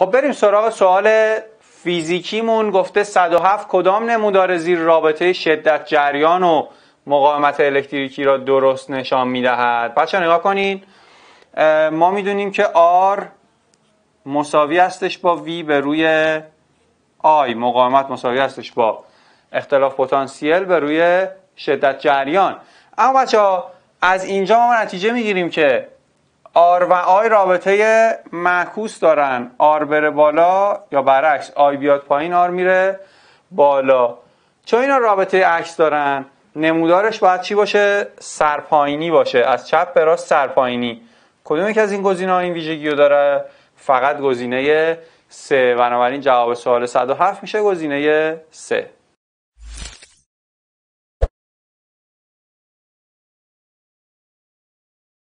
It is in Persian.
خب بریم سراغ سوال فیزیکیمون گفته 107 کدام نمودار زیر رابطه شدت جریان و مقاومت الکتریکی را درست نشان میدهد بچه نگاه کنین ما میدونیم که R مساوی هستش با V به روی I مقاومت مساوی هستش با اختلاف پتانسیل به روی شدت جریان اما بچه ها از اینجا ما نتیجه میگیریم که آر و آی رابطه معکوس دارن آر بره بالا یا برعکس آی بیاد پایین آر میره بالا چون اینا رابطه عکس دارن نمودارش باید چی باشه سرپایینی باشه از چپ به راست سرپایینی کدوم یک از این گزینه این ویژگی رو داره فقط گزینه سه بنابراین جواب سوال 107 میشه گزینه سه